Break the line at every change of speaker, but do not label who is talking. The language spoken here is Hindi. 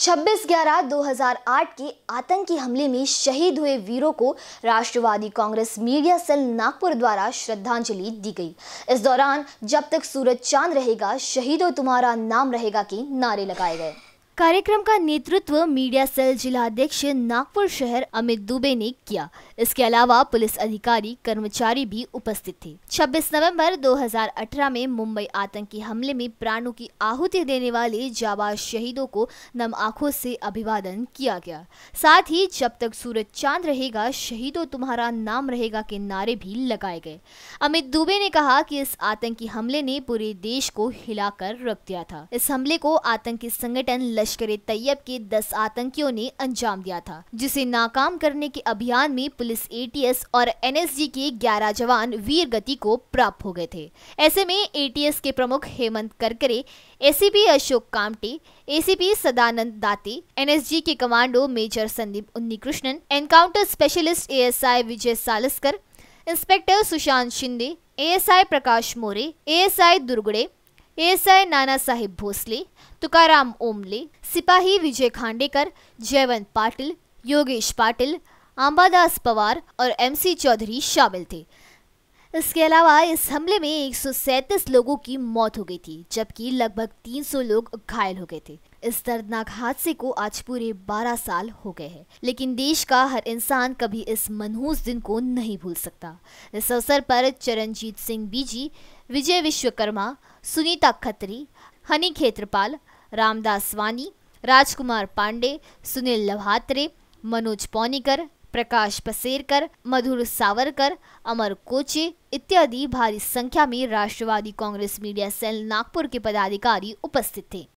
26 ग्यारह 2008 के आतंकी हमले में शहीद हुए वीरों को राष्ट्रवादी कांग्रेस मीडिया सेल नागपुर द्वारा श्रद्धांजलि दी गई इस दौरान जब तक सूरज चांद रहेगा शहीदों तुम्हारा नाम रहेगा के नारे लगाए गए कार्यक्रम का नेतृत्व मीडिया सेल जिला अध्यक्ष नागपुर शहर अमित दुबे ने किया इसके अलावा पुलिस अधिकारी कर्मचारी भी उपस्थित थे 26 नवंबर 2018 में मुंबई आतंकी हमले में प्राणों की आहुति देने वाले जाबाज शहीदों को नम आंखों से अभिवादन किया गया साथ ही जब तक सूरज चांद रहेगा शहीदों तुम्हारा नाम रहेगा के नारे भी लगाए गए अमित दुबे ने कहा कि इस आतंकी हमले ने पूरे देश को हिलाकर रख दिया था इस हमले को आतंकी संगठन लश्कर लश्कर तैयब के दस आतंकियों ने अंजाम दिया था जिसे नाकाम करने के अभियान में पुलिस एटीएस और एनएसजी के ग्यारह जवान वीर गति को प्राप्त हो गए थे ऐसे में एटीएस के प्रमुख Hemant Karkare ACP Ashok Kamte ACP Sadanand Date NSG के commando major Sandeep Unnikrishnan encounter specialist ASI Vijay Salaskar inspector Sushant Shinde ASI Prakash More ASI Durgude ASI Nana Sahib Bhosle Tukaram ओमले सिपाही विजय खांडेकर जयवंत पाटिल योगेश पाटिल अंबादास पवार और एमसी चौधरी शामिल थे इसके अलावा इस हमले में 137 लोगों की मौत हो गई थी जबकि लगभग 300 लोग घायल हो गए थे इस दर्दनाक हादसे को आज पूरे 12 साल हो गए हैं लेकिन देश का हर इंसान कभी इस मनहूस दिन को नहीं भूल सकता इस अवसर पर चरणजीत सिंह बीजी विजय विश्वकर्मा सुनीता खत्री हनी खेत्रपाल रामदास वानी राजकुमार पांडे सुनील लभात्रे मनोज पौनीकर प्रकाश पसेरकर मधुर सावरकर अमर कोचे इत्यादि भारी संख्या में राष्ट्रवादी कांग्रेस मीडिया सेल नागपुर के पदाधिकारी उपस्थित थे